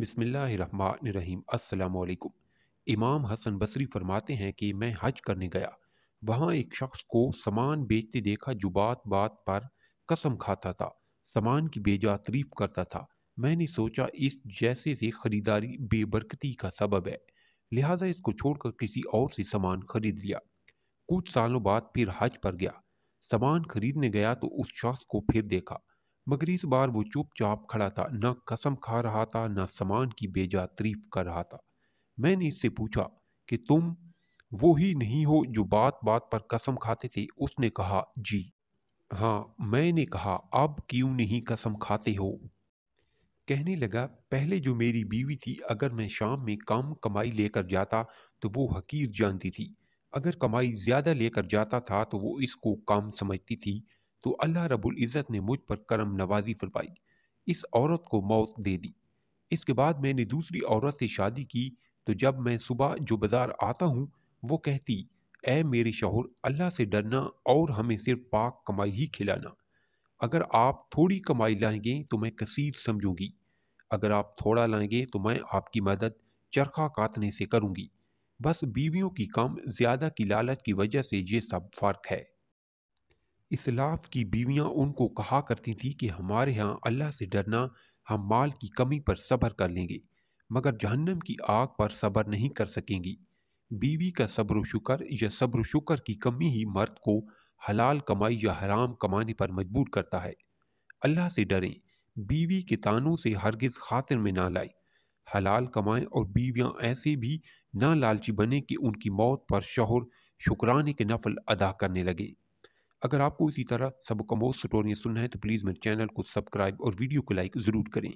बिसमीम् अल्लाम इमाम हसन बसरी फरमाते हैं कि मैं हज करने गया वहाँ एक शख्स को सामान बेचते देखा जो बात बात पर कसम खाता था सामान की बेजा तरीफ करता था मैंने सोचा इस जैसे से ख़रीदारी बेबरकती का सबब है लिहाजा इसको छोड़कर किसी और से सामान खरीद लिया कुछ सालों बाद फिर हज पर गया सामान खरीदने गया तो उस शख्स को फिर देखा मगर इस बार वो चुपचाप खड़ा था न कसम खा रहा था न सामान की बेजा तरीफ कर रहा था मैंने इससे पूछा कि तुम वो ही नहीं हो जो बात बात पर कसम खाते थे उसने कहा जी हाँ मैंने कहा अब क्यों नहीं कसम खाते हो कहने लगा पहले जो मेरी बीवी थी अगर मैं शाम में कम कमाई लेकर जाता तो वो हकीर जानती थी अगर कमाई ज़्यादा लेकर जाता था तो वो इसको कम समझती थी तो अल्लाह रबुल इज़्ज़त ने मुझ पर करम नवाजी फरमाई इस औरत को मौत दे दी इसके बाद मैंने दूसरी औरत से शादी की तो जब मैं सुबह जो बाज़ार आता हूँ वो कहती ऐ मेरे शोहर अल्लाह से डरना और हमें सिर्फ पाक कमाई ही खिलाना अगर आप थोड़ी कमाई लाएंगे तो मैं कसीर समझूंगी अगर आप थोड़ा लाएंगे तो मैं आपकी मदद चरखा काटने से करूंगी बस बीवियों की कम ज़्यादा की लालच की वजह से ये सब फ़र्क है इसलाफ की बीवियां उनको कहा करती थीं कि हमारे यहाँ अल्लाह से डरना हम माल की कमी पर सब्र कर लेंगे मगर जहन्नम की आग पर सब्र नहीं कर सकेंगी बीवी का सब्र शुक्र या सब्र शुक्र की कमी ही मर्द को हलाल कमाई या हराम कमाने पर मजबूर करता है अल्लाह से डरें बीवी के तानों से हरगिज खातिर में ना लाए हलाल कमाएं और बीवियां ऐसे भी ना लालची बने कि उनकी मौत पर शोहर शुक्राने के नफल अदा करने लगे अगर आपको इसी तरह सबक मोस्ट स्टोरियाँ सुनना है तो प्लीज़ मेरे चैनल को सब्सक्राइब और वीडियो को लाइक ज़रूर करें